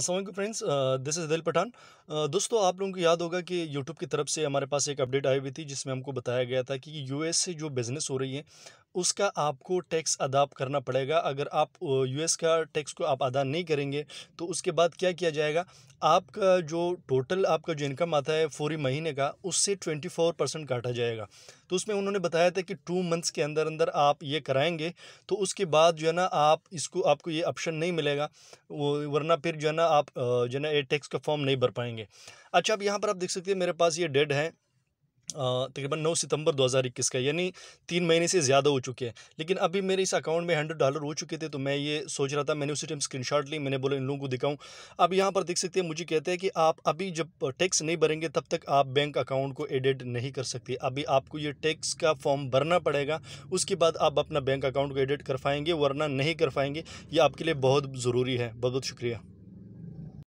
Aslam friends this is दिल पठान दोस्तों आप लोगों को याद होगा कि यूट्यूब की तरफ से हमारे पास एक अपडेट आई हुई थी जिसमें हमको बताया गया था कि यू से जो बिज़नेस हो रही है उसका आपको टैक्स अदा करना पड़ेगा अगर आप यूएस का टैक्स को आप अदा नहीं करेंगे तो उसके बाद क्या किया जाएगा आपका जो टोटल आपका जो इनकम आता है फोरी महीने का उससे ट्वेंटी फोर परसेंट काटा जाएगा तो उसमें उन्होंने बताया था कि टू मंथ्स के अंदर अंदर आप ये कराएंगे तो उसके बाद जो है ना आप इसको आपको ये ऑप्शन नहीं मिलेगा वो वरना फिर जो है ना आप जो है ना ये टैक्स का फॉर्म नहीं भर पाएंगे अच्छा अब यहाँ पर आप देख सकते हैं मेरे पास ये डेड है तकरीबन नौ सितंबर 2021 का यानी तीन महीने से ज़्यादा हो चुके हैं लेकिन अभी मेरे इस अकाउंट में हंड्रेड डॉलर हो चुके थे तो मैं ये सोच रहा था मैंने उसी टाइम स्क्रीनशॉट ली मैंने बोला इन लोगों को दिखाऊं अब यहाँ पर देख सकते हैं मुझे कहते हैं कि आप अभी जब टैक्स नहीं भरेंगे तब तक आप बैंक अकाउंट को एडिट नहीं कर सकते अभी आपको ये टैक्स का फॉर्म भरना पड़ेगा उसके बाद आप अपना बैंक अकाउंट को एडिट कर पाएंगे वरना नहीं कर पाएंगे ये आपके लिए बहुत ज़रूरी है बहुत बहुत शुक्रिया